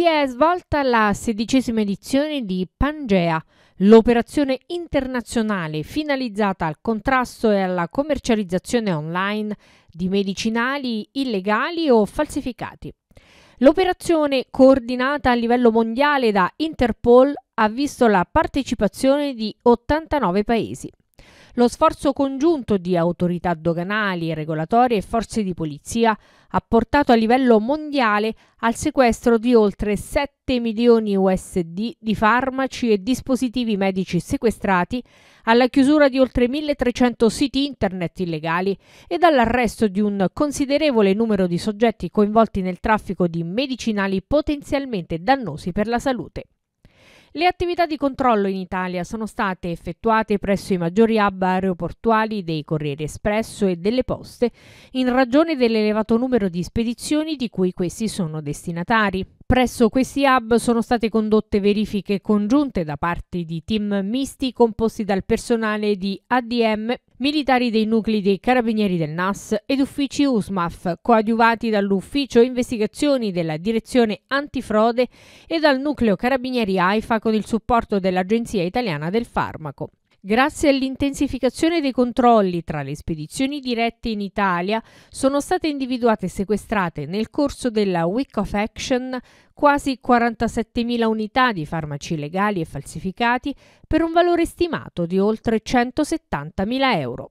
Si è svolta la sedicesima edizione di Pangea, l'operazione internazionale finalizzata al contrasto e alla commercializzazione online di medicinali illegali o falsificati. L'operazione, coordinata a livello mondiale da Interpol, ha visto la partecipazione di 89 paesi. Lo sforzo congiunto di autorità doganali, regolatorie e forze di polizia ha portato a livello mondiale al sequestro di oltre 7 milioni USD di farmaci e dispositivi medici sequestrati, alla chiusura di oltre 1300 siti internet illegali e all'arresto di un considerevole numero di soggetti coinvolti nel traffico di medicinali potenzialmente dannosi per la salute. Le attività di controllo in Italia sono state effettuate presso i maggiori hub aeroportuali dei Corriere Espresso e delle Poste in ragione dell'elevato numero di spedizioni di cui questi sono destinatari. Presso questi hub sono state condotte verifiche congiunte da parte di team misti composti dal personale di ADM, militari dei nuclei dei Carabinieri del NAS ed uffici USMAF, coadiuvati dall'Ufficio Investigazioni della Direzione Antifrode e dal Nucleo Carabinieri AIFA con il supporto dell'Agenzia Italiana del Farmaco. Grazie all'intensificazione dei controlli tra le spedizioni dirette in Italia, sono state individuate e sequestrate nel corso della Week of Action quasi 47.000 unità di farmaci legali e falsificati per un valore stimato di oltre 170.000 euro.